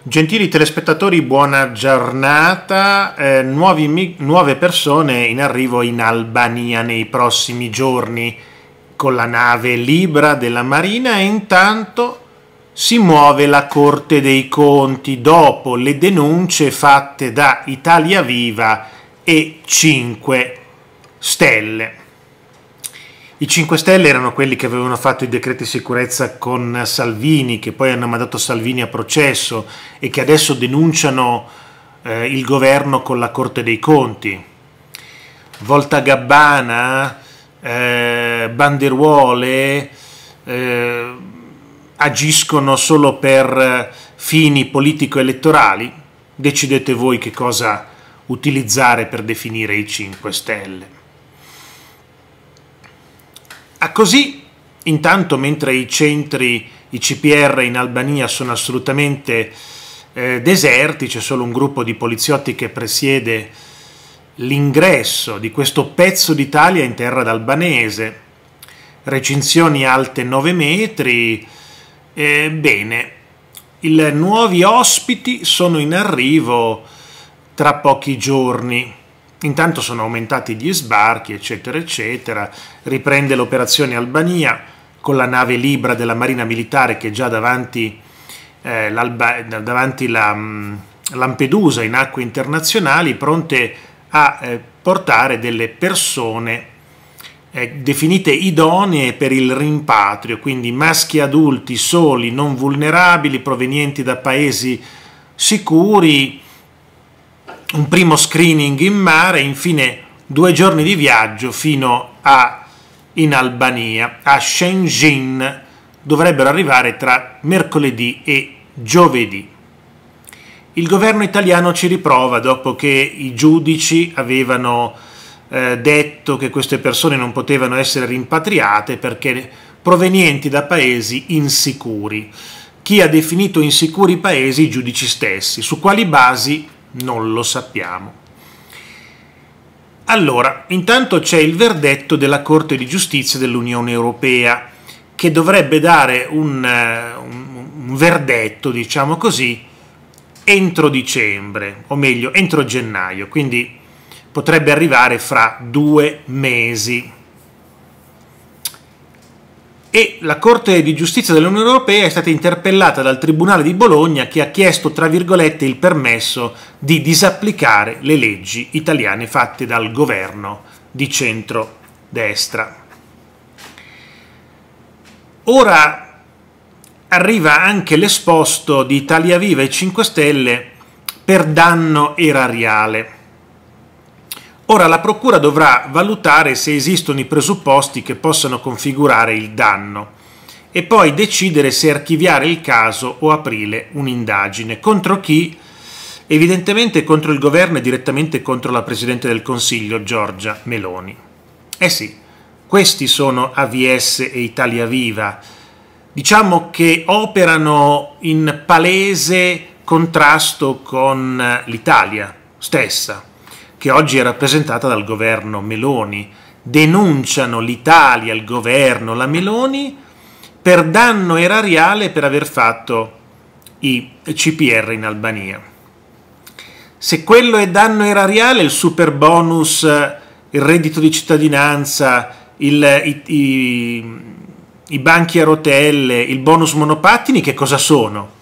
Gentili telespettatori, buona giornata. Eh, nuovi, nuove persone in arrivo in Albania nei prossimi giorni con la nave Libra della Marina e intanto si muove la Corte dei Conti dopo le denunce fatte da Italia Viva e 5 Stelle. I 5 Stelle erano quelli che avevano fatto i decreti sicurezza con Salvini, che poi hanno mandato Salvini a processo e che adesso denunciano eh, il governo con la Corte dei Conti. Volta Gabbana, eh, banderuole, eh, agiscono solo per eh, fini politico-elettorali. Decidete voi che cosa utilizzare per definire i 5 Stelle. A così, intanto mentre i centri, i CPR in Albania sono assolutamente eh, deserti, c'è solo un gruppo di poliziotti che presiede l'ingresso di questo pezzo d'Italia in terra d'albanese, recinzioni alte 9 metri, eh, bene, i nuovi ospiti sono in arrivo tra pochi giorni. Intanto sono aumentati gli sbarchi, eccetera, eccetera. Riprende l'operazione Albania con la nave Libra della Marina Militare che è già davanti, eh, davanti la, mm, Lampedusa in acque internazionali, pronte a eh, portare delle persone eh, definite idonee per il rimpatrio, quindi maschi adulti soli, non vulnerabili, provenienti da paesi sicuri un primo screening in mare e infine due giorni di viaggio fino a in Albania, a Shenzhen, dovrebbero arrivare tra mercoledì e giovedì. Il governo italiano ci riprova dopo che i giudici avevano eh, detto che queste persone non potevano essere rimpatriate perché provenienti da paesi insicuri. Chi ha definito insicuri i paesi? I giudici stessi. Su quali basi non lo sappiamo. Allora, intanto c'è il verdetto della Corte di Giustizia dell'Unione Europea che dovrebbe dare un, eh, un, verdetto, diciamo così, entro dicembre, o meglio, entro gennaio, quindi potrebbe arrivare fra due mesi e la Corte di Giustizia dell'Unione Europea è stata interpellata dal Tribunale di Bologna che ha chiesto, tra virgolette, il permesso di disapplicare le leggi italiane fatte dal governo di centro-destra. Ora arriva anche l'esposto di Italia Viva e 5 Stelle per danno erariale. Ora la Procura dovrà valutare se esistono i presupposti che possano configurare il danno e poi decidere se archiviare il caso o aprire un'indagine contro chi evidentemente contro il governo e direttamente contro la Presidente del Consiglio Giorgia Meloni. Eh sì, questi sono AVS e Italia Viva, diciamo che operano in palese contrasto con eh, l'Italia stessa che oggi è rappresentata dal governo Meloni. Denunciano l'Italia, il governo, la Meloni per danno erariale per aver fatto i CPR in Albania. Se quello è danno erariale, il super bonus, il reddito di cittadinanza, il, i, i, i banchi a rotelle, il bonus monopattini, che cosa sono?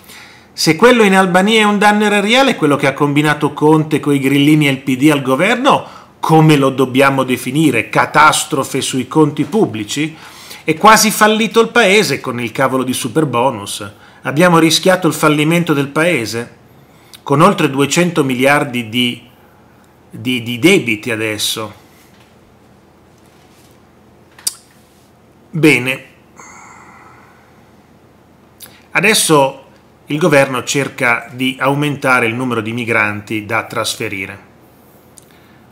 Se quello in Albania è un danno erariale, quello che ha combinato Conte con i grillini e il PD al governo, come lo dobbiamo definire? Catastrofe sui conti pubblici? È quasi fallito il paese con il cavolo di super bonus. Abbiamo rischiato il fallimento del paese? Con oltre 200 miliardi di, di, di debiti adesso. Bene. Adesso il governo cerca di aumentare il numero di migranti da trasferire.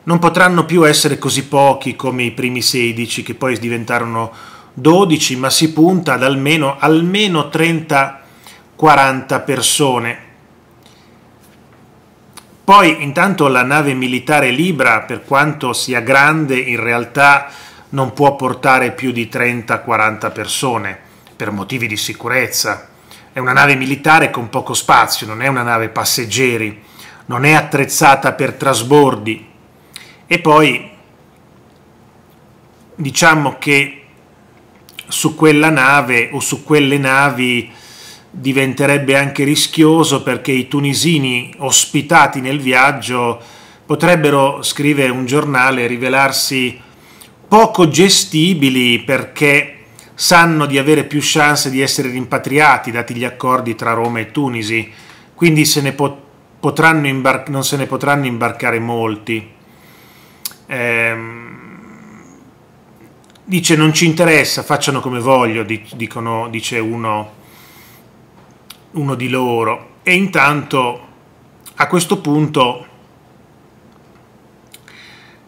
Non potranno più essere così pochi come i primi 16 che poi diventarono 12, ma si punta ad almeno, almeno 30-40 persone. Poi intanto la nave militare Libra, per quanto sia grande, in realtà non può portare più di 30-40 persone per motivi di sicurezza è una nave militare con poco spazio, non è una nave passeggeri, non è attrezzata per trasbordi. E poi diciamo che su quella nave o su quelle navi diventerebbe anche rischioso perché i tunisini ospitati nel viaggio potrebbero, scrive un giornale, rivelarsi poco gestibili perché sanno di avere più chance di essere rimpatriati dati gli accordi tra Roma e Tunisi, quindi se ne pot non se ne potranno imbarcare molti. Ehm, dice non ci interessa, facciano come voglio, dicono, dice uno, uno di loro. E intanto a questo punto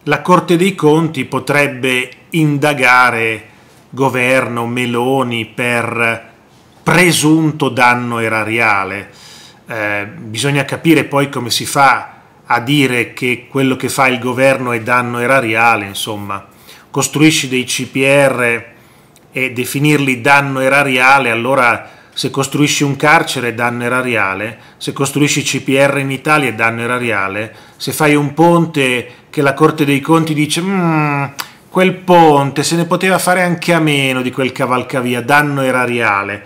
la Corte dei Conti potrebbe indagare governo Meloni per presunto danno erariale. Eh, bisogna capire poi come si fa a dire che quello che fa il governo è danno erariale, insomma, costruisci dei CPR e definirli danno erariale, allora se costruisci un carcere è danno erariale, se costruisci CPR in Italia è danno erariale, se fai un ponte che la Corte dei Conti dice mm, quel ponte se ne poteva fare anche a meno di quel cavalcavia, danno erariale.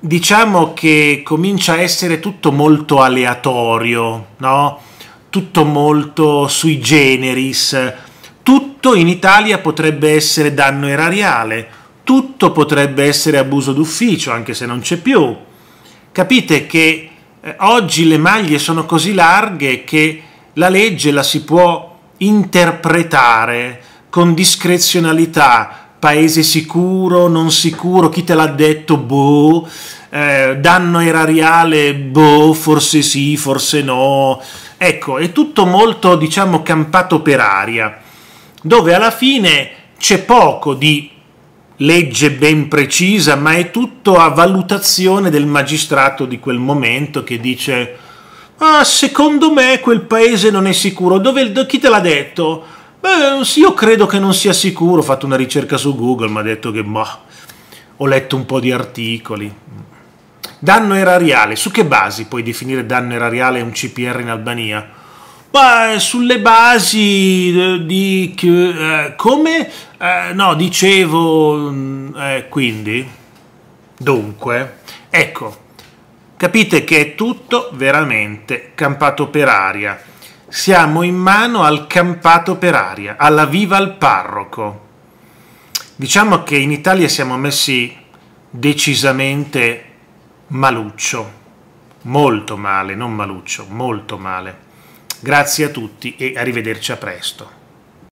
Diciamo che comincia a essere tutto molto aleatorio, no? tutto molto sui generis, tutto in Italia potrebbe essere danno erariale, tutto potrebbe essere abuso d'ufficio, anche se non c'è più. Capite che eh, oggi le maglie sono così larghe che la legge la si può interpretare con discrezionalità, paese sicuro, non sicuro, chi te l'ha detto, boh, eh, danno erariale, boh, forse sì, forse no. Ecco, è tutto molto, diciamo, campato per aria, dove alla fine c'è poco di legge ben precisa, ma è tutto a valutazione del magistrato di quel momento che dice: Ah, secondo me quel paese non è sicuro. Dove, chi te l'ha detto? Beh, eh, sì, io credo che non sia sicuro, ho fatto una ricerca su Google, mi ha detto che boh, ho letto un po' di articoli. Danno erariale, su che basi puoi definire danno erariale un CPR in Albania? Beh, sulle basi eh, di... Eh, come? Eh, no, dicevo... Mm, eh, quindi... Dunque... Ecco, capite che è tutto veramente campato per aria siamo in mano al campato per aria, alla viva al parroco. Diciamo che in Italia siamo messi decisamente maluccio, molto male, non maluccio, molto male. Grazie a tutti e arrivederci a presto.